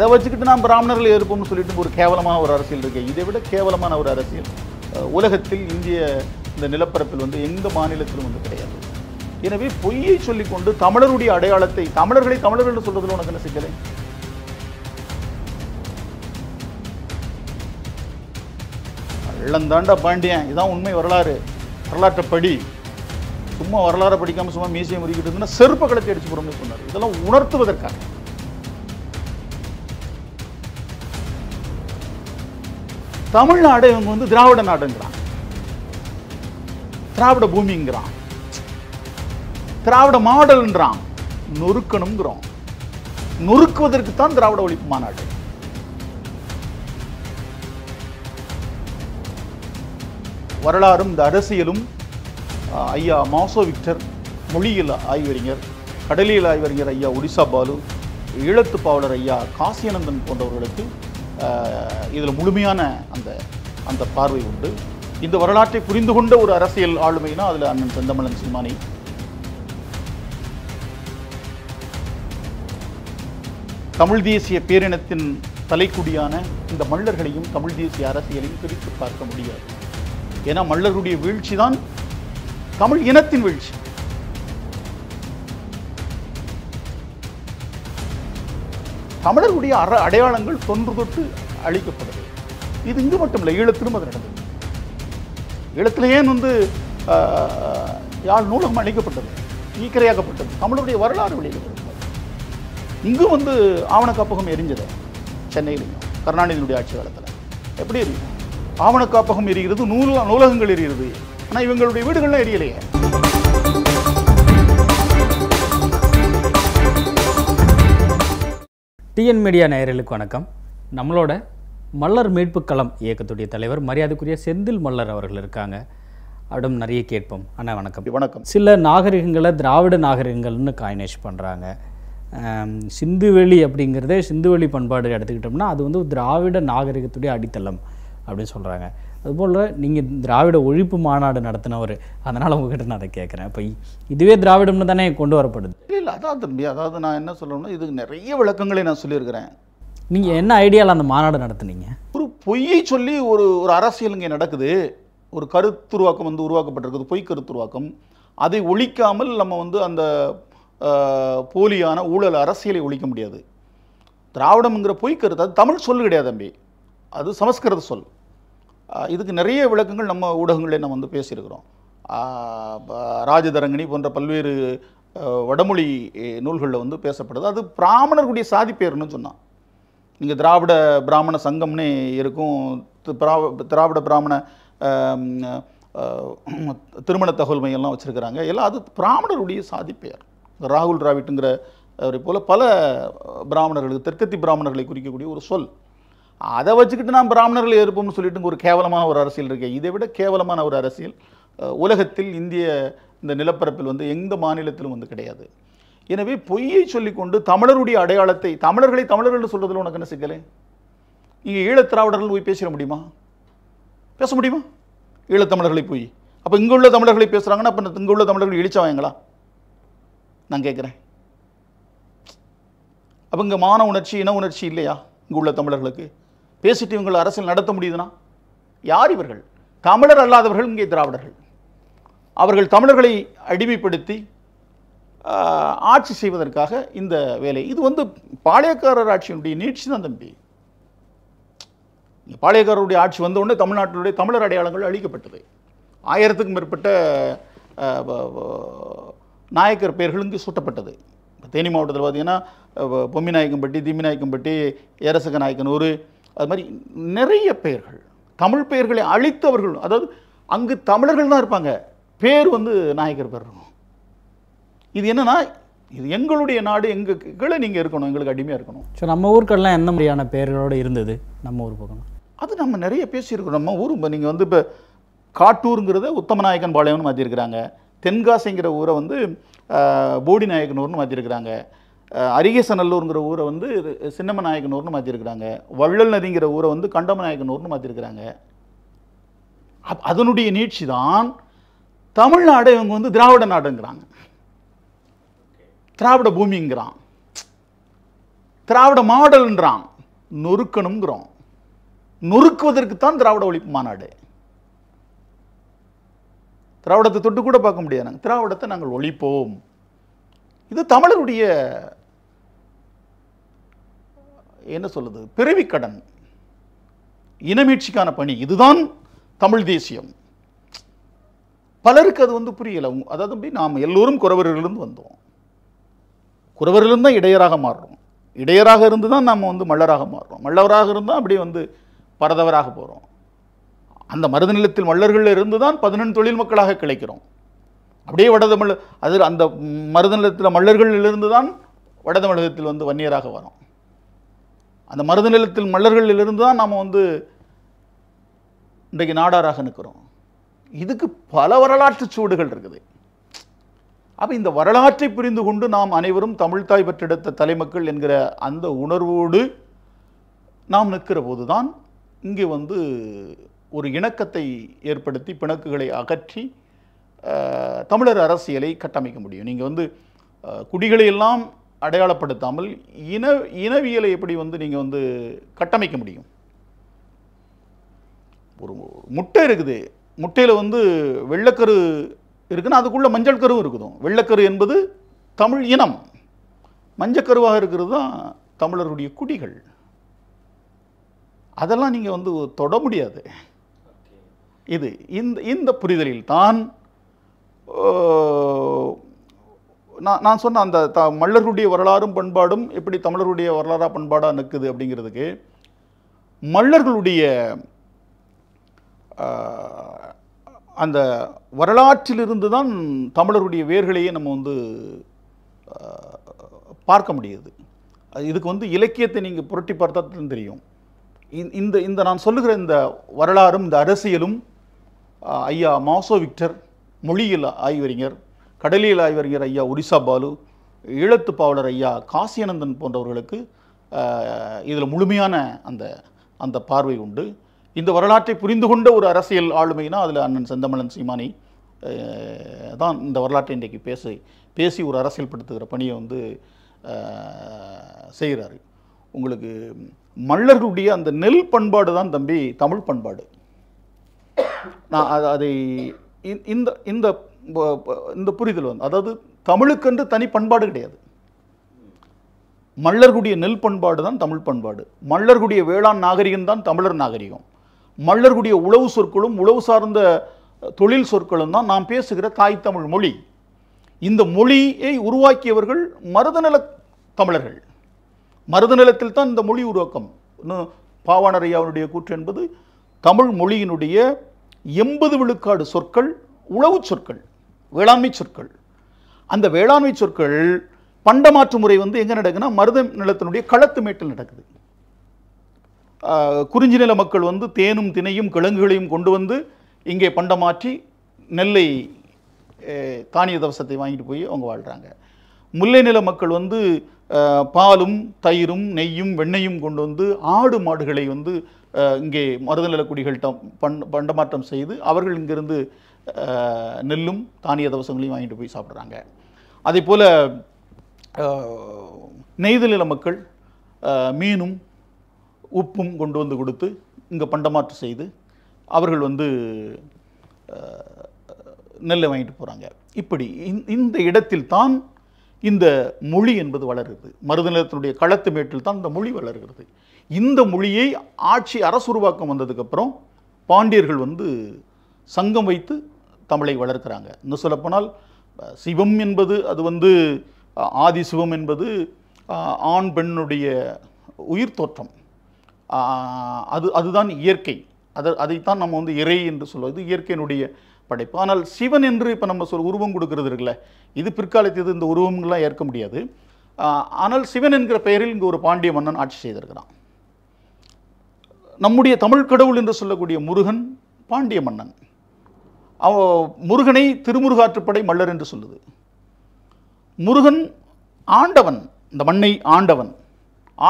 அதை வச்சுக்கிட்டு நாம் பிராமணர்கள் இருப்போம்னு சொல்லிட்டு ஒரு கேவலமான ஒரு அரசியல் இருக்கு இதை விட கேவலமான ஒரு அரசியல் உலகத்தில் இந்திய இந்த நிலப்பரப்பில் வந்து எந்த மாநிலத்திலும் வந்து கிடையாது எனவே பொய்யை சொல்லிக்கொண்டு தமிழருடைய அடையாளத்தை தமிழர்களை தமிழர்கள் சொல்றதுல உனக்கு என்ன சிக்கலை வெள்ளந்தாண்டா பாண்டியன் இதான் உண்மை வரலாறு வரலாற்றை படி சும்மா வரலாறு படிக்காமல் சும்மா மியூசியம் முறிக்கிட்டு இருந்ததுன்னா செருப்பு கலத்தை அடிச்சு போகிறோம்னு சொன்னார் இதெல்லாம் உணர்த்துவதற்காக தமிழ்நாடு இவங்க வந்து திராவிட நாடுங்கிறான் திராவிட பூமிங்கிறான் திராவிட மாடல்ன்றான் நொறுக்கணுங்கிறோம் நொறுக்குவதற்கு தான் திராவிட ஒழிப்பு மாநாடு வரலாறும் இந்த அரசியலும் ஐயா மாசோ விக்டர் மொழியியல் ஆய்வறிஞர் கடலியல் ஆய்வறிஞர் ஐயா ஒடிசா பாலு ஈழத்து பாவலர் ஐயா காசியானந்தன் போன்றவர்களுக்கு இதில் முழுமையான அந்த அந்த பார்வை உண்டு இந்த வரலாற்றை புரிந்து கொண்ட ஒரு அரசியல் ஆளுமைனா அதில் அண்ணன் செந்தமலன் சீமானி தமிழ் தேசிய பேரினத்தின் தலைக்குடியான இந்த மல்லர்களையும் தமிழ் தேசிய அரசியலையும் பிரித்து பார்க்க முடியாது ஏன்னா மல்லர்களுடைய வீழ்ச்சி தான் தமிழ் இனத்தின் வீழ்ச்சி தமிழர்களுடைய அற அடையாளங்கள் தொன்று தொட்டு அழிக்கப்படுது இது இங்கு மட்டும் இல்லை ஈழத்திலும் அது நடந்தது ஈழத்தில் ஏன் வந்து யாழ் நூலகம் அழிக்கப்பட்டது ஈக்கரையாக்கப்பட்டது தமிழருடைய வரலாறு வெளியிடப்பட்டது இங்கும் வந்து ஆவண காப்பகம் எரிஞ்சது சென்னையிலையும் கருணாநிதியினுடைய ஆட்சி காலத்தில் எப்படி எரியும் ஆவண காப்பகம் எரிகிறது நூல் நூலகங்கள் எரிகிறது ஆனால் இவங்களுடைய வீடுகள்லாம் எரியலையே டிஎன் மீடியா நேயர்களுக்கு வணக்கம் நம்மளோட மல்லர் மீட்பு களம் இயக்கத்துடைய தலைவர் மரியாதைக்குரிய செந்தில் மல்லர் அவர்கள் இருக்காங்க அவரிடம் நிறைய கேட்போம் அண்ணா வணக்கம் வணக்கம் சில நாகரிகங்களை திராவிட நாகரிகங்கள்னு காயினேஷ் பண்ணுறாங்க சிந்துவெளி அப்படிங்கிறதே சிந்துவெளி பண்பாடு எடுத்துக்கிட்டோம்னா அது வந்து திராவிட நாகரிகத்துடைய அடித்தளம் அப்படின்னு சொல்கிறாங்க அதுபோல் நீங்கள் திராவிட ஒழிப்பு மாநாடு நடத்தினவர் அதனால் உங்ககிட்ட நான் அதை கேட்குறேன் இப்போ இதுவே திராவிடம்னு தானே கொண்டு வரப்படுது இல்லை அதான் தம்பி அதாவது நான் என்ன சொல்லணும்னா இதுக்கு நிறைய விளக்கங்களை நான் சொல்லியிருக்கிறேன் நீங்கள் என்ன ஐடியாவில் அந்த மாநாடு நடத்துனீங்க ஒரு பொய்யை சொல்லி ஒரு ஒரு அரசியல் இங்கே நடக்குது ஒரு கருத்துருவாக்கம் வந்து உருவாக்கப்பட்டிருக்குது பொய் கருத்துருவாக்கம் அதை ஒழிக்காமல் நம்ம வந்து அந்த போலியான ஊழல் அரசியலை ஒழிக்க முடியாது திராவிடம்ங்கிற பொய் கருத்து அது தமிழ் சொல் கிடையாது தம்பி அது சமஸ்கிருத சொல் இதுக்கு நிறைய விளக்கங்கள் நம்ம ஊடகங்களில் நம்ம வந்து பேசியிருக்கிறோம் ராஜதரங்கிணி போன்ற பல்வேறு வடமொழி நூல்களில் வந்து பேசப்படுது அது பிராமணர்களுடைய பேர்னு சொன்னான் நீங்கள் திராவிட பிராமண சங்கம்னே இருக்கும் திராவிட பிராமண திருமண தகவல் மையம்லாம் வச்சுருக்கிறாங்க எல்லாம் அது பிராமணருடைய பெயர் ராகுல் டிராவிட்டுங்கிற அவரை போல் பல பிராமணர்களுக்கு தெற்கத்தி பிராமணர்களை குறிக்கக்கூடிய ஒரு சொல் அதை வச்சுக்கிட்டு நான் பிராமணர்கள் ஏற்போம்னு சொல்லிட்டு ஒரு கேவலமான ஒரு அரசியல் இருக்கேன் இதை விட கேவலமான ஒரு அரசியல் உலகத்தில் இந்திய இந்த நிலப்பரப்பில் வந்து எந்த மாநிலத்திலும் வந்து கிடையாது எனவே பொய்யை சொல்லிக்கொண்டு தமிழருடைய அடையாளத்தை தமிழர்களை தமிழர்கள் சொல்கிறதுல உனக்கு என்ன சிக்கலே ஈழத் திராவிடர்கள் போய் பேசிட முடியுமா பேச முடியுமா ஈழத்தமிழர்களை போய் அப்போ இங்கே உள்ள தமிழர்களை பேசுகிறாங்கன்னா அப்போ இங்கே உள்ள தமிழர்கள் இழிச்சவாங்களா நான் கேட்குறேன் அப்போ இங்கே மான உணர்ச்சி இன உணர்ச்சி இல்லையா இங்கே உள்ள தமிழர்களுக்கு பேசிட்டு இவங்களை அரசியல் நடத்த முடியுதுன்னா யார் இவர்கள் தமிழர் அல்லாதவர்கள் இங்கே திராவிடர்கள் அவர்கள் தமிழர்களை அடிமைப்படுத்தி ஆட்சி செய்வதற்காக இந்த வேலை இது வந்து பாளையக்காரர் ஆட்சியினுடைய நீட்சி தான் தம்பி பாளையக்காரருடைய ஆட்சி வந்தவுடனே தமிழ்நாட்டினுடைய தமிழர் அடையாளங்கள் அழிக்கப்பட்டது ஆயிரத்துக்கும் மேற்பட்ட நாயக்கர் பெயர்கள் இங்கு சூட்டப்பட்டது தேனி மாவட்டத்தில் நாயக்கம்பட்டி பொம்மிநாயக்கம்பட்டி நாயக்கம்பட்டி ஏரசக நாயக்கனூர் அது மாதிரி நிறைய பெயர்கள் தமிழ் பெயர்களை அழித்தவர்கள் அதாவது அங்கு தமிழர்கள் தான் இருப்பாங்க பேர் வந்து நாயக்கர் பேர் இருக்கும் இது என்னென்னா இது எங்களுடைய நாடு எங்கள் நீங்கள் இருக்கணும் எங்களுக்கு அடிமையாக இருக்கணும் ஸோ நம்ம ஊர்களெலாம் என்ன மாதிரியான பெயர்களோடு இருந்தது நம்ம ஊர் பக்கம் அது நம்ம நிறைய பேசியிருக்கோம் நம்ம ஊர் இப்போ நீங்கள் வந்து இப்போ காட்டூருங்கிறத உத்தமநாயகன் பாளையம்னு மாற்றிருக்கிறாங்க தென்காசிங்கிற ஊரை வந்து போடி நாயகனூர்னு மாற்றிருக்கிறாங்க அரிகேசநல்லூருங்கிற ஊரை வந்து சின்னம நாயக்கனூர்னு மாற்றிருக்கிறாங்க வள்ளல் நதிங்கிற ஊரை வந்து கண்டம நாயக்கனூர்னு மாற்றிருக்கிறாங்க அதனுடைய நீட்சி தான் தமிழ்நாடு இவங்க வந்து திராவிட நாடுங்கிறாங்க திராவிட பூமிங்கிறான் திராவிட மாடல்ன்றான் நொறுக்கணுங்கிறோம் நொறுக்குவதற்குத்தான் திராவிட ஒழிப்பு மாநாடு திராவிடத்தை தொட்டு கூட பார்க்க முடியாது நாங்கள் திராவிடத்தை நாங்கள் ஒழிப்போம் இது தமிழருடைய என்ன சொல்லுது கடன் இனமீட்சிக்கான பணி இதுதான் தமிழ் தேசியம் பலருக்கு அது வந்து புரியலை அதாவது அப்படி நாம் எல்லோரும் குறவர்களிலிருந்து வந்தோம் குறவர்களிருந்து தான் இடையராக மாறுறோம் இடையராக இருந்து தான் நாம் வந்து மல்லராக மாறுறோம் மல்லவராக இருந்தால் அப்படியே வந்து பரதவராக போகிறோம் அந்த மருத நிலத்தில் மல்லர்கள் இருந்து தான் பதினெண்டு தொழில் மக்களாக கிடைக்கிறோம் அப்படியே வடதமிழ் அதில் அந்த மருத நிலத்தில் மல்லர்களிலிருந்து தான் வடதமிழகத்தில் வந்து வன்னியராக வரும் அந்த மருத நிலத்தில் மலர்களிலிருந்து தான் நாம் வந்து இன்றைக்கு நாடாராக நிற்கிறோம் இதுக்கு பல வரலாற்று சூடுகள் இருக்குது அப்போ இந்த வரலாற்றை புரிந்து கொண்டு நாம் அனைவரும் தமிழ்தாய் பெற்றெடுத்த தலைமக்கள் என்கிற அந்த உணர்வோடு நாம் நிற்கிற போது தான் இங்கே வந்து ஒரு இணக்கத்தை ஏற்படுத்தி பிணக்குகளை அகற்றி தமிழர் அரசியலை கட்டமைக்க முடியும் நீங்கள் வந்து குடிகளையெல்லாம் அடையாளப்படுத்தாமல் இன இனவியலை எப்படி வந்து நீங்கள் வந்து கட்டமைக்க முடியும் ஒரு முட்டை இருக்குது முட்டையில் வந்து வெள்ளக்கரு இருக்குன்னா அதுக்குள்ளே மஞ்சள் கருவும் இருக்குதும் வெள்ளக்கரு என்பது தமிழ் இனம் மஞ்சக்கருவாக இருக்கிறது தான் தமிழருடைய குடிகள் அதெல்லாம் நீங்கள் வந்து தொட முடியாது இது இந்த இந்த புரிதலில் தான் நான் நான் சொன்ன அந்த த மல்லருடைய வரலாறும் பண்பாடும் எப்படி தமிழருடைய வரலாறாக பண்பாடாக நிற்குது அப்படிங்கிறதுக்கு மல்லர்களுடைய அந்த வரலாற்றிலிருந்து தான் தமிழருடைய வேர்களையே நம்ம வந்து பார்க்க முடியுது இதுக்கு வந்து இலக்கியத்தை நீங்கள் புரட்டி பார்த்தா தெரியும் இந்த இந்த நான் சொல்லுகிற இந்த வரலாறும் இந்த அரசியலும் ஐயா மாசோ விக்டர் மொழியில் ஆய்வறிஞர் கடலில் வருகிற ஐயா ஒரிசா பாலு ஈழத்து பாவலர் ஐயா காசியானந்தன் போன்றவர்களுக்கு இதில் முழுமையான அந்த அந்த பார்வை உண்டு இந்த வரலாற்றை புரிந்து கொண்ட ஒரு அரசியல் ஆளுமைனா அதில் அண்ணன் செந்தமலன் சீமானி தான் இந்த வரலாற்றை இன்றைக்கு பேசி பேசி ஒரு அரசியல் படுத்துகிற பணியை வந்து செய்கிறாரு உங்களுக்கு மல்லர்களுடைய அந்த நெல் பண்பாடு தான் தம்பி தமிழ் பண்பாடு நான் அதை இந்த இந்த இந்த புரிதல் வந்து அதாவது தமிழுக்கென்று தனி பண்பாடு கிடையாது மல்லர்குடிய நெல் பண்பாடு தான் தமிழ் பண்பாடு மல்லர்குடிய வேளாண் நாகரிகம் தான் தமிழர் நாகரிகம் மல்லர்குடிய உழவு சொற்களும் உழவு சார்ந்த தொழில் சொற்களும் தான் நாம் பேசுகிற தாய் தமிழ் மொழி இந்த மொழியை உருவாக்கியவர்கள் மருதநல தமிழர்கள் மருதநிலத்தில் தான் இந்த மொழி உருவாக்கம் பாவாணரையாவுடைய கூற்று என்பது தமிழ் மொழியினுடைய எண்பது விழுக்காடு சொற்கள் உழவு சொற்கள் வேளாண்மை சொற்கள் அந்த வேளாண்மை சொற்கள் பண்டமாற்று முறை வந்து எங்கே நடக்குதுன்னா மருத நிலத்தினுடைய களத்து மேட்டில் நடக்குது குறிஞ்சி நில மக்கள் வந்து தேனும் தினையும் கிழங்குகளையும் கொண்டு வந்து இங்கே பண்டமாற்றி நெல்லை தானிய தவசத்தை வாங்கிட்டு போய் அவங்க வாழ்கிறாங்க முல்லை நில மக்கள் வந்து பாலும் தயிரும் நெய்யும் வெண்ணையும் கொண்டு வந்து ஆடு மாடுகளை வந்து இங்கே மருதநில குடிகள்கிட்ட பண் பண்டமாற்றம் செய்து அவர்கள் இங்கிருந்து நெல்லும் தானிய தவசங்களையும் வாங்கிட்டு போய் சாப்பிட்றாங்க அதே போல் நெய்தலில மக்கள் மீனும் உப்பும் கொண்டு வந்து கொடுத்து இங்கே பண்டமாற்று செய்து அவர்கள் வந்து நெல்லை வாங்கிட்டு போகிறாங்க இப்படி இந்த இடத்தில் தான் இந்த மொழி என்பது வளர்கிறது மருதநிலத்தினுடைய களத்து மேட்டில் தான் இந்த மொழி வளர்கிறது இந்த மொழியை ஆட்சி அரசு உருவாக்கம் வந்ததுக்கப்புறம் பாண்டியர்கள் வந்து சங்கம் வைத்து தமிழை வளர்க்குறாங்க இன்னும் சொல்லப்போனால் சிவம் என்பது அது வந்து ஆதி சிவம் என்பது ஆண் பெண்ணுடைய உயிர் தோற்றம் அது அதுதான் இயற்கை அதை அதைத்தான் நம்ம வந்து இறை என்று சொல்வது இயற்கையினுடைய படைப்பு ஆனால் சிவன் என்று இப்போ நம்ம சொல் உருவம் கொடுக்கறது இருக்குல்ல இது பிற்காலத்தில் இந்த உருவங்கள்லாம் ஏற்க முடியாது ஆனால் சிவன் என்கிற பெயரில் இங்கே ஒரு பாண்டிய மன்னன் ஆட்சி செய்திருக்கிறான் நம்முடைய தமிழ் கடவுள் என்று சொல்லக்கூடிய முருகன் பாண்டிய மன்னன் முருகனை திருமுருகாற்றுப்படை மல்லர் என்று சொல்லுது முருகன் ஆண்டவன் இந்த மண்ணை ஆண்டவன்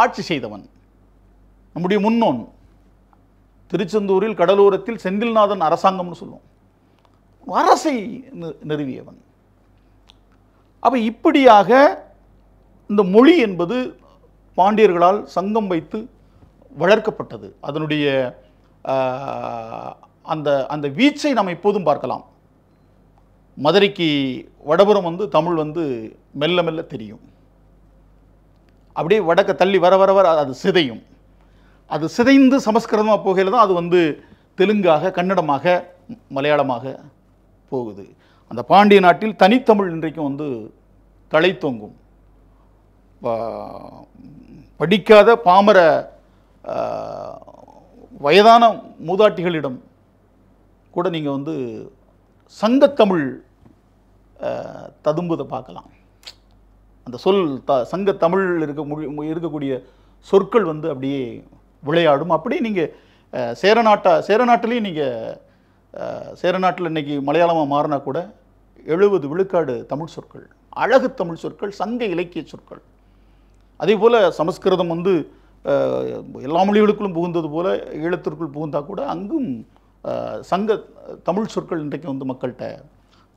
ஆட்சி செய்தவன் நம்முடைய முன்னோன் திருச்செந்தூரில் கடலோரத்தில் செந்தில்நாதன் அரசாங்கம்னு சொல்லுவோம் அரசை நிறுவியவன் அப்போ இப்படியாக இந்த மொழி என்பது பாண்டியர்களால் சங்கம் வைத்து வளர்க்கப்பட்டது அதனுடைய அந்த அந்த வீச்சை நாம் எப்போதும் பார்க்கலாம் மதுரைக்கு வடபுறம் வந்து தமிழ் வந்து மெல்ல மெல்ல தெரியும் அப்படியே வடக்க தள்ளி வர வர வர அது சிதையும் அது சிதைந்து சமஸ்கிருதமாக போகையில் தான் அது வந்து தெலுங்காக கன்னடமாக மலையாளமாக போகுது அந்த பாண்டிய நாட்டில் தனித்தமிழ் இன்றைக்கும் வந்து தலை தொங்கும் படிக்காத பாமர வயதான மூதாட்டிகளிடம் கூட நீங்கள் வந்து சங்கத்தமிழ் ததும்புதை பார்க்கலாம் அந்த சொல் த சங்க இருக்க இருக்க இருக்கக்கூடிய சொற்கள் வந்து அப்படியே விளையாடும் அப்படியே நீங்கள் சேரநாட்டா சேரநாட்டிலையும் நீங்கள் சேரநாட்டில் இன்றைக்கி மலையாளமாக மாறினா கூட எழுபது விழுக்காடு தமிழ் சொற்கள் அழகு தமிழ் சொற்கள் சங்க இலக்கிய சொற்கள் அதே போல் சமஸ்கிருதம் வந்து எல்லா மொழிகளுக்குள்ளும் புகுந்தது போல் ஈழத்திற்குள் புகுந்தால் கூட அங்கும் சங்க தமிழ் சொற்கள் இன்றைக்கு வந்து மக்கள்கிட்ட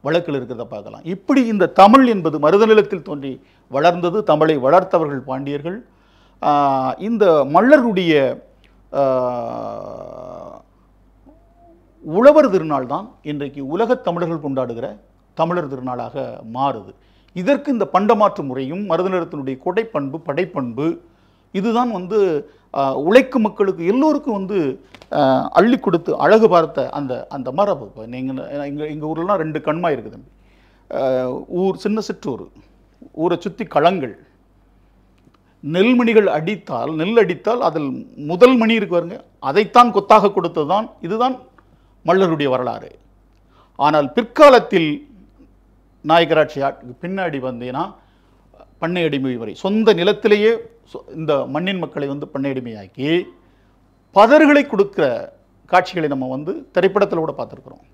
வழக்கில் இருக்கிறத பார்க்கலாம் இப்படி இந்த தமிழ் என்பது மருதநிலத்தில் தோன்றி வளர்ந்தது தமிழை வளர்த்தவர்கள் பாண்டியர்கள் இந்த மல்லருடைய உழவர் திருநாள் தான் இன்றைக்கு உலகத் தமிழர்கள் கொண்டாடுகிற தமிழர் திருநாளாக மாறுது இதற்கு இந்த பண்டமாற்று முறையும் மருதநிலத்தினுடைய கொடைப்பண்பு படைப்பண்பு இதுதான் வந்து உழைக்கும் மக்களுக்கு எல்லோருக்கும் வந்து அள்ளி கொடுத்து அழகு பார்த்த அந்த அந்த மரபு இப்போ நீங்கள் எங்கள் எங்கள் ஊர்லாம் ரெண்டு கண்மாய் இருக்குது ஊர் சின்ன சிற்றூர் ஊரை சுற்றி களங்கள் நெல்மணிகள் அடித்தால் நெல் அடித்தால் அதில் முதல் மணி இருக்கு வருங்க அதைத்தான் கொத்தாக கொடுத்தது தான் இதுதான் மல்லருடைய வரலாறு ஆனால் பிற்காலத்தில் நாயகராட்சி பின்னாடி வந்தீங்கன்னா பண்ணை அடிமை வரை சொந்த நிலத்திலேயே இந்த மண்ணின் மக்களை வந்து பண்ணை அடிமையாக்கி பதர்களை கொடுக்குற காட்சிகளை நம்ம வந்து திரைப்படத்தில் கூட பார்த்துருக்குறோம்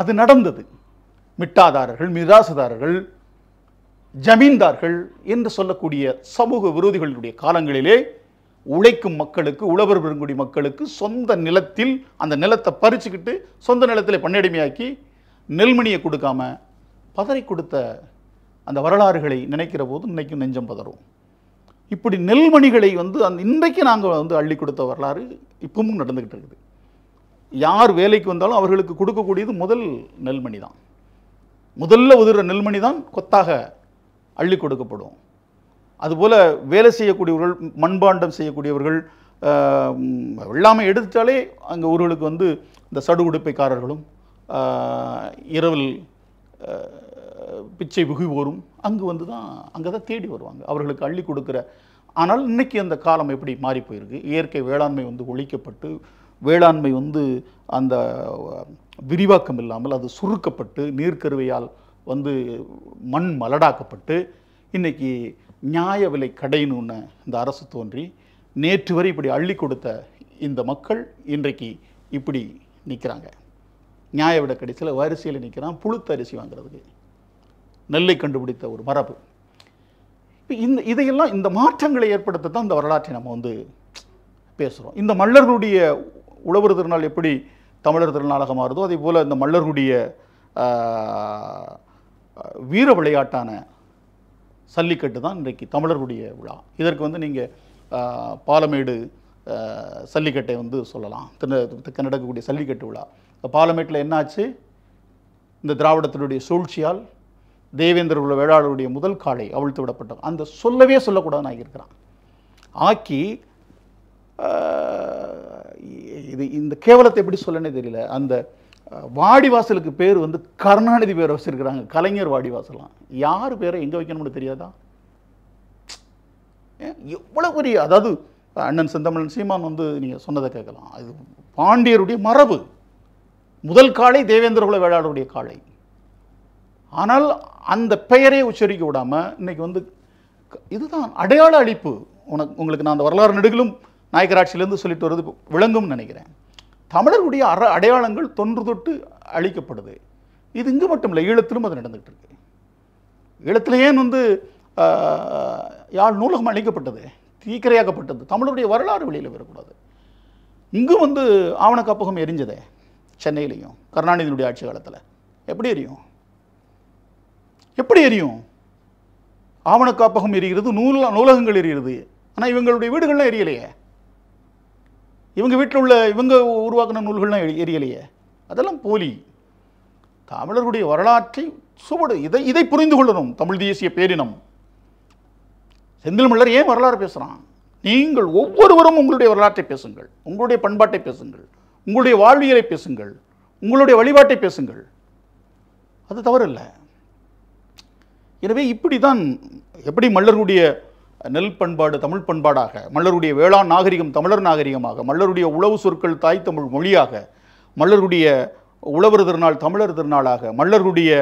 அது நடந்தது மிட்டாதாரர்கள் மிராசுதாரர்கள் ஜமீன்தார்கள் என்று சொல்லக்கூடிய சமூக விரோதிகளுடைய காலங்களிலே உழைக்கும் மக்களுக்கு உழவர் பெருங்குடி மக்களுக்கு சொந்த நிலத்தில் அந்த நிலத்தை பறிச்சுக்கிட்டு சொந்த நிலத்தில் பண்ணடிமையாக்கி நெல்மணியை கொடுக்காம பதறை கொடுத்த அந்த வரலாறுகளை நினைக்கிற போது இன்றைக்கும் நெஞ்சம் பதறும் இப்படி நெல்மணிகளை வந்து அந் இன்றைக்கு நாங்கள் வந்து அள்ளி கொடுத்த வரலாறு இப்பவும் நடந்துக்கிட்டு இருக்குது யார் வேலைக்கு வந்தாலும் அவர்களுக்கு கொடுக்கக்கூடியது முதல் நெல்மணி தான் முதல்ல உதிர நெல்மணி தான் கொத்தாக அள்ளி கொடுக்கப்படும் அதுபோல் வேலை செய்யக்கூடியவர்கள் மண்பாண்டம் செய்யக்கூடியவர்கள் வெள்ளாமை எடுத்துட்டாலே அங்கே ஊர்களுக்கு வந்து இந்த சடுகுடுப்பைக்காரர்களும் இரவில் பிச்சை புகுவோரும் அங்கு வந்து தான் அங்கே தான் தேடி வருவாங்க அவர்களுக்கு அள்ளி கொடுக்குற ஆனால் இன்றைக்கி அந்த காலம் எப்படி மாறி போயிருக்கு இயற்கை வேளாண்மை வந்து ஒழிக்கப்பட்டு வேளாண்மை வந்து அந்த விரிவாக்கம் இல்லாமல் அது சுருக்கப்பட்டு நீர்க்கருவையால் வந்து மண் மலடாக்கப்பட்டு இன்றைக்கி நியாய விலை கடையின்னு ஒன்று இந்த அரசு தோன்றி நேற்று வரை இப்படி அள்ளி கொடுத்த இந்த மக்கள் இன்றைக்கு இப்படி நிற்கிறாங்க நியாய விட கடைசியில் வரிசையில் நிற்கிறான் புழுத்த அரிசி வாங்குறதுக்கு நெல்லை கண்டுபிடித்த ஒரு மரபு இந்த இதையெல்லாம் இந்த மாற்றங்களை ஏற்படுத்த தான் இந்த வரலாற்றை நம்ம வந்து பேசுகிறோம் இந்த மல்லர்களுடைய உழவர் திருநாள் எப்படி தமிழர் திருநாளாக மாறுதோ அதே போல் இந்த மல்லர்களுடைய வீர விளையாட்டான சல்லிக்கட்டு தான் இன்றைக்கு தமிழர்களுடைய விழா இதற்கு வந்து நீங்கள் பாலமேடு சல்லிக்கட்டை வந்து சொல்லலாம் திரு நடக்கக்கூடிய சல்லிக்கட்டு விழா பாலமேட்டில் என்னாச்சு இந்த திராவிடத்தினுடைய சூழ்ச்சியால் தேவேந்திர உள்ள வேளாளருடைய முதல் காலை அவிழ்த்து விடப்பட்டது அந்த சொல்லவே சொல்லக்கூடாதுன்னு ஆகியிருக்கிறான் ஆக்கி இது இந்த கேவலத்தை எப்படி சொல்லனே தெரியல அந்த வாடிவாசலுக்கு பேர் வந்து கருணாநிதி பேர் வச்சிருக்கிறாங்க கலைஞர் வாடிவாசலாம் யார் பேரை எங்கே வைக்கணும்னு தெரியாதா எவ்வளோ பெரிய அதாவது அண்ணன் செந்தமிழன் சீமான் வந்து நீங்கள் சொன்னதை கேட்கலாம் அது பாண்டியருடைய மரபு முதல் காலை தேவேந்திர குல வேளாளருடைய காலை ஆனால் அந்த பெயரை உச்சரிக்க விடாமல் இன்றைக்கி வந்து இதுதான் அடையாள அழிப்பு உனக்கு உங்களுக்கு நான் அந்த வரலாறு நெடுகிலும் நாயக்கராட்சியிலேருந்து சொல்லிட்டு வர்றது விளங்கும்னு நினைக்கிறேன் தமிழர்களுடைய அற அடையாளங்கள் தொன்று தொட்டு அழிக்கப்படுது இது இங்கு மட்டும் இல்லை ஈழத்திலும் அது நடந்துகிட்டு இருக்கு ஈழத்தில் ஏன் வந்து யாழ் நூலகம் அழிக்கப்பட்டது தீக்கரையாக்கப்பட்டது தமிழருடைய வரலாறு வெளியில் வரக்கூடாது இங்கும் வந்து ஆவண காப்பகம் எரிஞ்சதே சென்னையிலையும் கருணாநிதியினுடைய ஆட்சி காலத்தில் எப்படி எரியும் எப்படி எரியும் ஆவண காப்பகம் எரிகிறது நூல் நூலகங்கள் எரிகிறது ஆனால் இவங்களுடைய வீடுகள்லாம் எரியலையே இவங்க வீட்டில் உள்ள இவங்க உருவாக்கின நூல்கள்லாம் எரியலையே அதெல்லாம் போலி தமிழருடைய வரலாற்றை சுவடு இதை இதை புரிந்து கொள்ளணும் தமிழ் தேசிய பேரினம் செந்தில் மலர் ஏன் வரலாறு பேசுகிறான் நீங்கள் ஒவ்வொருவரும் உங்களுடைய வரலாற்றை பேசுங்கள் உங்களுடைய பண்பாட்டை பேசுங்கள் உங்களுடைய வாழ்வியலை பேசுங்கள் உங்களுடைய வழிபாட்டை பேசுங்கள் அது தவறு இல்லை எனவே இப்படி தான் எப்படி மல்லருடைய நெல் பண்பாடு தமிழ் பண்பாடாக மல்லருடைய வேளாண் நாகரிகம் தமிழர் நாகரிகமாக மல்லருடைய உழவு சொற்கள் தாய் தமிழ் மொழியாக மல்லருடைய உழவர் திருநாள் தமிழர் திருநாளாக மல்லருடைய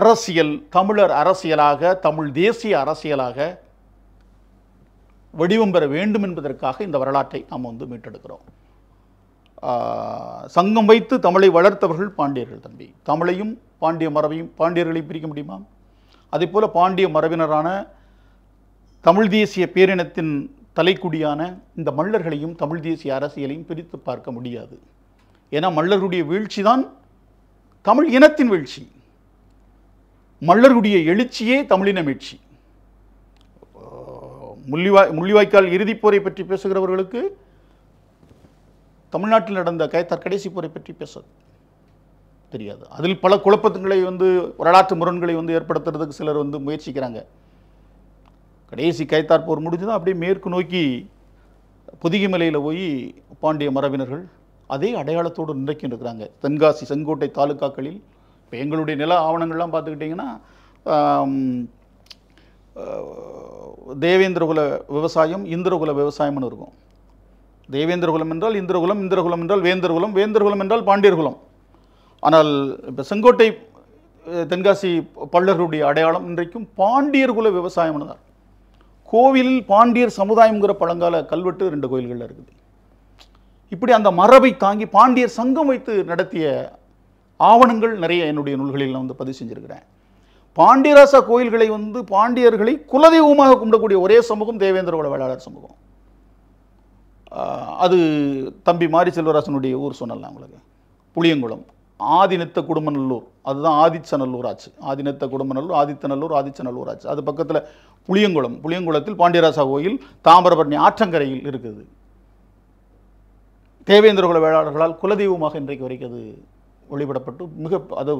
அரசியல் தமிழர் அரசியலாக தமிழ் தேசிய அரசியலாக வடிவம் பெற வேண்டும் என்பதற்காக இந்த வரலாற்றை நாம் வந்து மீட்டெடுக்கிறோம் சங்கம் வைத்து தமிழை வளர்த்தவர்கள் பாண்டியர்கள் தம்பி தமிழையும் பாண்டிய மரபையும் பாண்டியர்களையும் பிரிக்க முடியுமா அதே போல் பாண்டிய மரபினரான தமிழ் தேசிய பேரினத்தின் தலைக்குடியான இந்த மல்லர்களையும் தமிழ் தேசிய அரசியலையும் பிரித்து பார்க்க முடியாது ஏன்னா மல்லருடைய வீழ்ச்சி தான் தமிழ் இனத்தின் வீழ்ச்சி மல்லருடைய எழுச்சியே தமிழின வீழ்ச்சி முள்ளிவாய் முள்ளிவாய்க்கால் இறுதிப் போரை பற்றி பேசுகிறவர்களுக்கு தமிழ்நாட்டில் நடந்த கை தற்கடைசி போரை பற்றி பேசுது தெரியாது அதில் பல குழப்பங்களை வந்து வரலாற்று முரண்களை வந்து ஏற்படுத்துறதுக்கு சிலர் வந்து முயற்சிக்கிறாங்க கடைசி கைத்தாற்போர் முடிஞ்சதும் அப்படியே மேற்கு நோக்கி புதியமலையில் போய் பாண்டிய மரபினர்கள் அதே அடையாளத்தோடு நின்றைக்கு இருக்கிறாங்க தென்காசி செங்கோட்டை தாலுக்காக்களில் இப்போ எங்களுடைய நில ஆவணங்கள்லாம் பார்த்துக்கிட்டிங்கன்னா தேவேந்திரகுல விவசாயம் இந்திரகுல விவசாயம்னு இருக்கும் தேவேந்திரகுலம் என்றால் இந்திரகுலம் இந்திரகுலம் என்றால் வேந்தர்குலம் வேந்தர்குலம் என்றால் பாண்டியர்குலம் ஆனால் இப்போ செங்கோட்டை தென்காசி பள்ளர்களுடைய அடையாளம் இன்றைக்கும் பாண்டியர் குல விவசாயம்னு தான் கோவில் பாண்டியர் சமுதாயம்ங்கிற பழங்கால கல்வெட்டு ரெண்டு கோயில்களில் இருக்குது இப்படி அந்த மரபை தாங்கி பாண்டியர் சங்கம் வைத்து நடத்திய ஆவணங்கள் நிறைய என்னுடைய நூல்களில் நான் வந்து பதிவு செஞ்சுருக்கிறேன் பாண்டியராசா கோயில்களை வந்து பாண்டியர்களை குலதெய்வமாக கும்பிடக்கூடிய ஒரே சமூகம் குல வேளாளர் சமூகம் அது தம்பி மாரி செல்வராசனுடைய ஊர் சொன்னலாம் உங்களுக்கு புளியங்குளம் ஆதினத்த குடும்பநல்லூர் அதுதான் ஆதிச்சநல்லூர் ஆச்சு ஆதினத்த குடும்பநல்லூர் ஆதித்தநல்லூர் ஆதிச்சநல்லூர் ஆச்சு அது பக்கத்தில் புளியங்குளம் புளியங்குளத்தில் பாண்டியராசா கோயில் தாமிரபரணி ஆற்றங்கரையில் இருக்குது தேவேந்திரகுல வேளாளர்களால் குலதெய்வமாக இன்றைக்கு வரைக்கும் அது வழிபடப்பட்டு மிக அது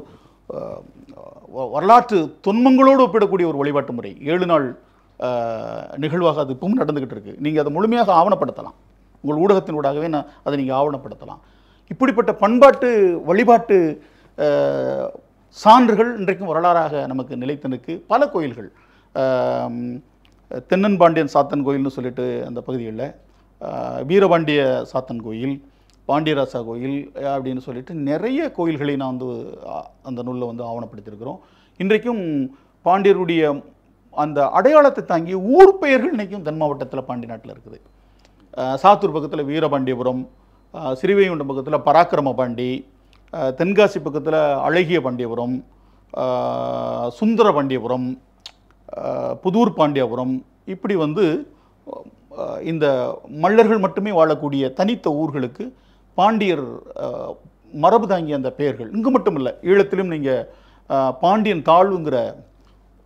வரலாற்று துன்பங்களோடு ஒப்பிடக்கூடிய ஒரு வழிபாட்டு முறை ஏழு நாள் நிகழ்வாக அது இப்பவும் நடந்துக்கிட்டு இருக்குது நீங்கள் அதை முழுமையாக ஆவணப்படுத்தலாம் உங்கள் ஊடகத்தின் ஊடாகவே நான் அதை நீங்கள் ஆவணப்படுத்தலாம் இப்படிப்பட்ட பண்பாட்டு வழிபாட்டு சான்றுகள் இன்றைக்கும் வரலாறாக நமக்கு நிற்கு பல கோயில்கள் தென்னன்பாண்டியன் சாத்தன் கோயில்னு சொல்லிட்டு அந்த பகுதிகளில் வீரபாண்டிய சாத்தன் கோயில் பாண்டியராசா கோயில் அப்படின்னு சொல்லிட்டு நிறைய கோயில்களை நான் வந்து அந்த நூலில் வந்து ஆவணப்படுத்தியிருக்கிறோம் இன்றைக்கும் பாண்டியருடைய அந்த அடையாளத்தை தாங்கி ஊர் பெயர்கள் இன்றைக்கும் தென் மாவட்டத்தில் பாண்டி நாட்டில் இருக்குது சாத்தூர் பக்கத்தில் வீரபாண்டியபுரம் சிறுவைகுண்டம் பக்கத்தில் பராக்கிரம பாண்டி தென்காசி பக்கத்தில் அழகிய பாண்டியபுரம் சுந்தர பாண்டியபுரம் புதூர் பாண்டியபுரம் இப்படி வந்து இந்த மல்லர்கள் மட்டுமே வாழக்கூடிய தனித்த ஊர்களுக்கு பாண்டியர் மரபு தாங்கிய அந்த பெயர்கள் இங்கு மட்டும் இல்லை ஈழத்திலும் நீங்கள் பாண்டியன் தாழ்வுங்கிற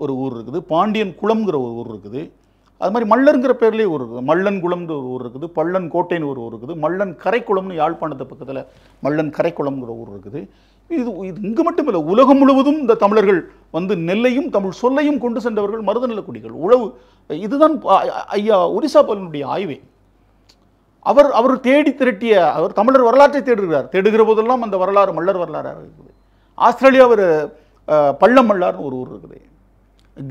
ஒரு ஊர் இருக்குது பாண்டியன் குளம்ங்கிற ஒரு ஊர் இருக்குது அது மாதிரி மல்லருங்கிற பேர்லேயே ஒரு இருக்குது மல்லன் குளம்னு ஒரு ஊர் இருக்குது பள்ளன் கோட்டைன்னு ஒரு ஊர் இருக்குது மல்லன் கரைக்குளம்னு யாழ்ப்பாணத்து பக்கத்தில் மல்லன் கரைக்குளம்ங்கிற ஊர் இருக்குது இது இது இங்கே மட்டும் இல்லை உலகம் முழுவதும் இந்த தமிழர்கள் வந்து நெல்லையும் தமிழ் சொல்லையும் கொண்டு சென்றவர்கள் மருதநிலக்குடிகள் உழவு இதுதான் ஐயா ஒரிசா பலனுடைய ஆய்வே அவர் அவர் தேடி திரட்டிய அவர் தமிழர் வரலாற்றை தேடுகிறார் தேடுகிற போதெல்லாம் அந்த வரலாறு மல்லர் வரலாறாக இருக்குது ஆஸ்திரேலியா ஒரு பள்ளம் மல்லார்னு ஒரு ஊர் இருக்குது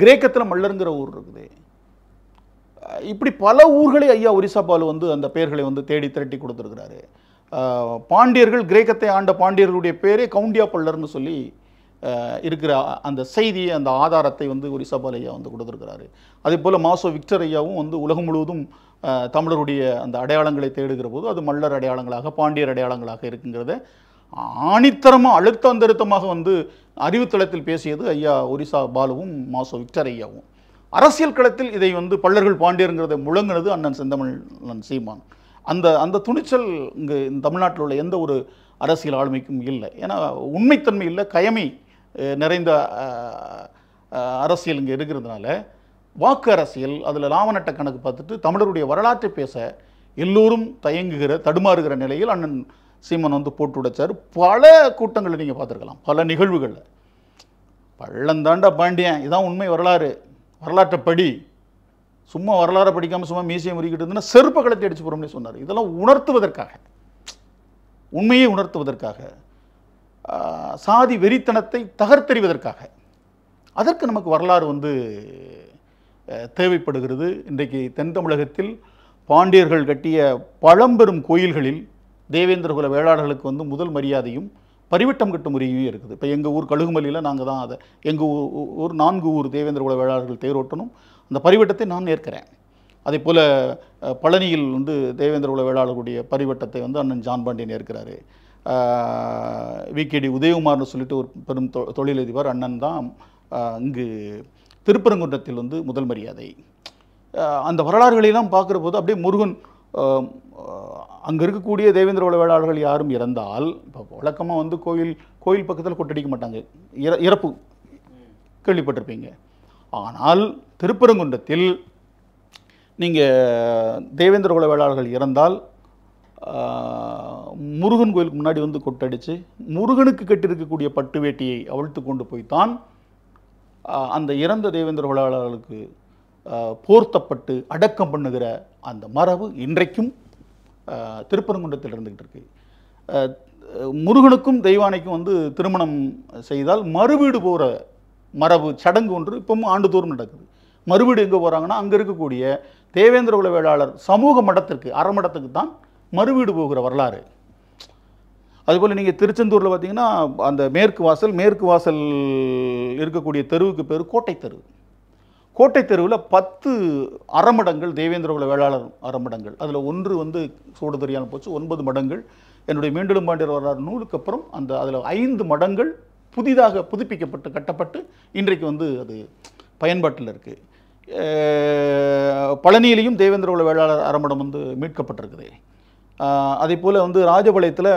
கிரேக்கத்தில் மல்லருங்கிற ஊர் இருக்குது இப்படி பல ஊர்களை ஐயா ஒரிசா பாலு வந்து அந்த பெயர்களை வந்து தேடி திரட்டி கொடுத்துருக்கிறாரு பாண்டியர்கள் கிரேக்கத்தை ஆண்ட பாண்டியர்களுடைய பேரே கவுண்டியா பல்லர்னு சொல்லி இருக்கிற அந்த செய்தியை அந்த ஆதாரத்தை வந்து ஒரிசா பால் ஐயா வந்து கொடுத்துருக்கிறாரு அதே போல் மாசோ விக்டர் ஐயாவும் வந்து உலகம் முழுவதும் தமிழருடைய அந்த அடையாளங்களை தேடுகிற போது அது மல்லர் அடையாளங்களாக பாண்டியர் அடையாளங்களாக இருக்குங்கிறத ஆணித்தரமாக அழுத்தந்தருத்தமாக வந்து அறிவுத்தளத்தில் பேசியது ஐயா ஒரிசா பாலுவும் மாசோ விக்டர் ஐயாவும் அரசியல் களத்தில் இதை வந்து பள்ளர்கள் பாண்டியருங்கிறத முழங்கினது அண்ணன் செந்தமிழன் சீமான் அந்த அந்த துணிச்சல் இங்கே தமிழ்நாட்டில் உள்ள எந்த ஒரு அரசியல் ஆளுமைக்கும் இல்லை ஏன்னா உண்மைத்தன்மை இல்லை கயமை நிறைந்த அரசியல் இங்கே இருக்கிறதுனால வாக்கு அரசியல் அதில் லாமநட்ட கணக்கு பார்த்துட்டு தமிழருடைய வரலாற்றை பேச எல்லோரும் தயங்குகிற தடுமாறுகிற நிலையில் அண்ணன் சீமன் வந்து போட்டு உடைச்சார் பல கூட்டங்களை நீங்கள் பார்த்துருக்கலாம் பல நிகழ்வுகளில் பள்ளந்தாண்டா பாண்டியன் இதான் உண்மை வரலாறு வரலாற்றைப்படி சும்மா வரலாறு படிக்காமல் சும்மா மீசையை முறிக்கிட்டு இருந்ததுன்னா செருப்பை கலத்தை அடிச்சு போகிறோம்னு சொன்னார் இதெல்லாம் உணர்த்துவதற்காக உண்மையை உணர்த்துவதற்காக சாதி வெறித்தனத்தை தகர்த்தெறிவதற்காக அதற்கு நமக்கு வரலாறு வந்து தேவைப்படுகிறது இன்றைக்கு தென் தமிழகத்தில் பாண்டியர்கள் கட்டிய பழம்பெரும் கோயில்களில் தேவேந்திரகுல வேளாளர்களுக்கு வந்து முதல் மரியாதையும் பரிவட்டம் கட்டும் முறையும் இருக்குது இப்போ எங்கள் ஊர் கழுகுமலியில் நாங்கள் தான் அதை எங்கள் ஊர் நான்கு ஊர் தேவேந்திர குல வேளாளர்கள் தேரோட்டணும் அந்த பரிவட்டத்தை நான் ஏற்கிறேன் அதே போல் பழனியில் வந்து தேவேந்திர குல வேளாளர்களுடைய பரிவட்டத்தை வந்து அண்ணன் ஜான் பாண்டியன் ஏற்கிறாரு விகேடி உதயகுமார்னு சொல்லிட்டு ஒரு பெரும் தொ தொழிலதிபர் அண்ணன் தான் இங்கு திருப்பரங்குன்றத்தில் வந்து முதல் மரியாதை அந்த வரலாறுகளையெல்லாம் பார்க்குற போது அப்படியே முருகன் அங்கே இருக்கக்கூடிய தேவேந்திர உளவியலாளர்கள் யாரும் இறந்தால் இப்போ வழக்கமாக வந்து கோயில் கோயில் பக்கத்தில் கொட்டடிக்க மாட்டாங்க இற இறப்பு கேள்விப்பட்டிருப்பீங்க ஆனால் திருப்பரங்குன்றத்தில் நீங்கள் தேவேந்திர உளவியலாளர்கள் இறந்தால் முருகன் கோயிலுக்கு முன்னாடி வந்து கொட்டடித்து முருகனுக்கு கட்டிருக்கக்கூடிய பட்டு வேட்டியை அவிழ்த்து கொண்டு போய்த்தான் அந்த இறந்த தேவேந்திர உளவாளர்களுக்கு போர்த்தப்பட்டு அடக்கம் பண்ணுகிற அந்த மரபு இன்றைக்கும் திருப்பரங்குன்றத்தில் இருந்துக்கிட்டு இருக்கு முருகனுக்கும் தெய்வானைக்கும் வந்து திருமணம் செய்தால் மறுவீடு போகிற மரபு சடங்கு ஒன்று இப்பவும் ஆண்டுதோறும் நடக்குது மறுவீடு எங்கே போகிறாங்கன்னா அங்கே இருக்கக்கூடிய தேவேந்திர குல வேளாளர் சமூக மடத்திற்கு அறமடத்துக்கு தான் மறுவீடு போகிற வரலாறு அதுபோல் நீங்கள் திருச்செந்தூரில் பார்த்தீங்கன்னா அந்த மேற்கு வாசல் மேற்கு வாசல் இருக்கக்கூடிய தெருவுக்கு பேர் கோட்டை தெரு கோட்டை தெருவில் பத்து அறமடங்கள் தேவேந்திரகுல வேளாளர் அறமடங்கள் அதில் ஒன்று வந்து சூடு தெரியாமல் போச்சு ஒன்பது மடங்கள் என்னுடைய மீண்டும் பாண்டியர் வரலாறு நூலுக்கு அப்புறம் அந்த அதில் ஐந்து மடங்கள் புதிதாக புதுப்பிக்கப்பட்டு கட்டப்பட்டு இன்றைக்கு வந்து அது பயன்பாட்டில் இருக்குது பழனியிலையும் தேவேந்திரகுல வேளாளர் அறமடம் வந்து மீட்கப்பட்டிருக்குது அதே போல் வந்து ராஜபாளையத்தில்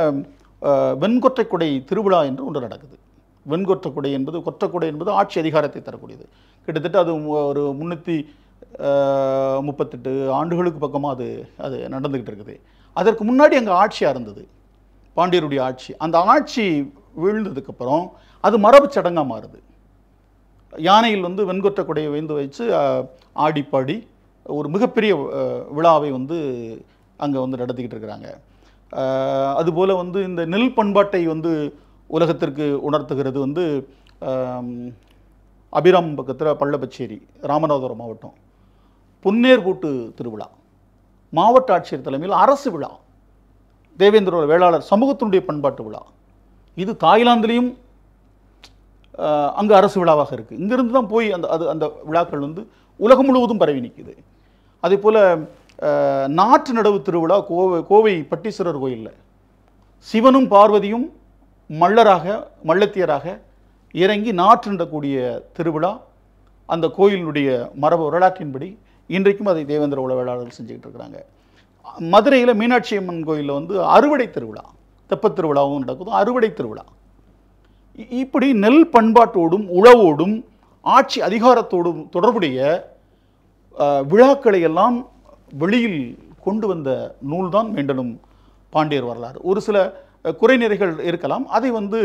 வெண்கொற்றைக்குடை திருவிழா என்று ஒன்று நடக்குது வெண்கொற்றக்குடை என்பது கொற்றக்குடை என்பது ஆட்சி அதிகாரத்தை தரக்கூடியது கிட்டத்தட்ட அது ஒரு முந்நூற்றி முப்பத்தெட்டு ஆண்டுகளுக்கு பக்கமாக அது அது நடந்துக்கிட்டு இருக்குது அதற்கு முன்னாடி அங்கே ஆட்சியாக இருந்தது பாண்டியருடைய ஆட்சி அந்த ஆட்சி வீழ்ந்ததுக்கப்புறம் அது மரபு சடங்காக மாறுது யானையில் வந்து வெண்கொற்ற குடையை வைந்து வச்சு ஆடிப்பாடி ஒரு மிகப்பெரிய விழாவை வந்து அங்கே வந்து நடத்திக்கிட்டு இருக்கிறாங்க அதுபோல் வந்து இந்த நெல் பண்பாட்டை வந்து உலகத்திற்கு உணர்த்துகிறது வந்து அபிராம் பக்கத்தில் பள்ளப்பச்சேரி ராமநாதபுரம் மாவட்டம் புன்னேர்கூட்டு திருவிழா மாவட்ட ஆட்சியர் தலைமையில் அரசு விழா தேவேந்திரோட வேளாளர் சமூகத்தினுடைய பண்பாட்டு விழா இது தாய்லாந்துலேயும் அங்கே அரசு விழாவாக இருக்குது இங்கேருந்து தான் போய் அந்த அது அந்த விழாக்கள் வந்து உலகம் முழுவதும் பரவி நிற்குது அதே போல் நாற்று நடவு திருவிழா கோவை கோவை பட்டீஸ்வரர் கோயிலில் சிவனும் பார்வதியும் மல்லராக மள்ளத்தியராக இறங்கி நாற்றுண்டக்கூடிய திருவிழா அந்த கோயிலினுடைய மரபு வரலாற்றின்படி இன்றைக்கும் அதை தேவேந்திர உளவியலாளர்கள் செஞ்சுக்கிட்டு இருக்கிறாங்க மதுரையில் மீனாட்சி அம்மன் கோயிலில் வந்து அறுவடை திருவிழா தெப்பத்திருவிழாவும் திருவிழாவும் நடக்குது அறுவடை திருவிழா இப்படி நெல் பண்பாட்டோடும் உழவோடும் ஆட்சி அதிகாரத்தோடும் தொடர்புடைய விழாக்களை எல்லாம் வெளியில் கொண்டு வந்த நூல்தான் மீண்டனும் பாண்டியர் வரலாறு ஒரு சில குறைநிறைகள் இருக்கலாம் அதை வந்து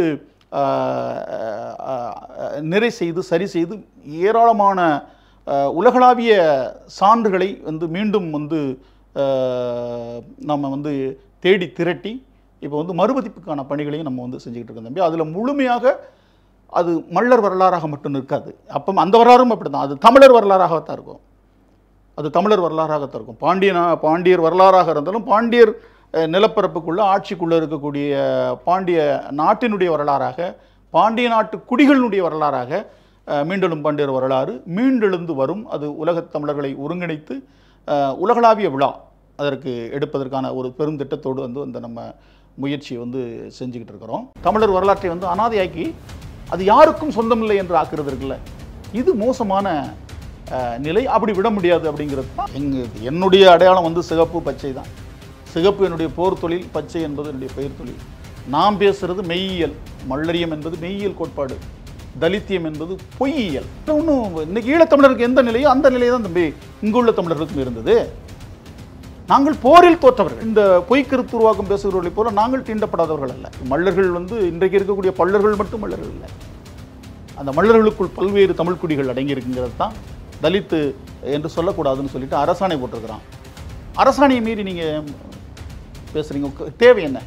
நிறை செய்து சரி செய்து ஏராளமான உலகளாவிய சான்றுகளை வந்து மீண்டும் வந்து நம்ம வந்து தேடி திரட்டி இப்போ வந்து மறுபதிப்புக்கான பணிகளையும் நம்ம வந்து செஞ்சுக்கிட்டு இருக்கோம் தம்பி அதில் முழுமையாக அது மல்லர் வரலாறாக மட்டும் இருக்காது அப்போ அந்த வரலாறும் அப்படி தான் அது தமிழர் வரலாறாகத்தான் இருக்கும் அது தமிழர் வரலாறாகத்தான் இருக்கும் பாண்டியனா பாண்டியர் வரலாறாக இருந்தாலும் பாண்டியர் நிலப்பரப்புக்குள்ளே ஆட்சிக்குள்ளே இருக்கக்கூடிய பாண்டிய நாட்டினுடைய வரலாறாக பாண்டிய நாட்டு குடிகளினுடைய வரலாறாக மீண்டெழும் பாண்டியர் வரலாறு மீண்டெழுந்து வரும் அது உலகத் தமிழர்களை ஒருங்கிணைத்து உலகளாவிய விழா அதற்கு எடுப்பதற்கான ஒரு பெரும் திட்டத்தோடு வந்து அந்த நம்ம முயற்சி வந்து செஞ்சுக்கிட்டு இருக்கிறோம் தமிழர் வரலாற்றை வந்து அனாதையாக்கி அது யாருக்கும் சொந்தமில்லை என்று ஆக்குறது இருக்குல்ல இது மோசமான நிலை அப்படி விட முடியாது அப்படிங்கிறது தான் எங்கள் என்னுடைய அடையாளம் வந்து சிகப்பு பச்சை தான் சிகப்பு என்னுடைய போர் தொழில் பச்சை என்பது என்னுடைய பெயர் தொழில் நாம் பேசுகிறது மெய்யியல் மல்லரியம் என்பது மெய்யியல் கோட்பாடு தலித்தியம் என்பது பொய்யியல் இன்னும் இன்னைக்கு ஈழத்தமிழருக்கு எந்த நிலையோ அந்த நிலையை தான் தம்பி இங்குள்ள தமிழர்களுக்கும் இருந்தது நாங்கள் போரில் தோற்றவர்கள் இந்த பொய்க்கருத்து உருவாக்கம் பேசுகிறவர்களை போல நாங்கள் தீண்டப்படாதவர்கள் அல்ல மல்லர்கள் வந்து இன்றைக்கு இருக்கக்கூடிய பல்லர்கள் மட்டும் மல்லர்கள் இல்லை அந்த மல்லர்களுக்குள் பல்வேறு தமிழ் குடிகள் அடங்கியிருக்குங்கிறது தான் தலித்து என்று சொல்லக்கூடாதுன்னு சொல்லிட்டு அரசாணை போட்டிருக்கிறான் அரசாணையை மீறி நீங்கள் பேசுகிறீங்க தேவை என்ன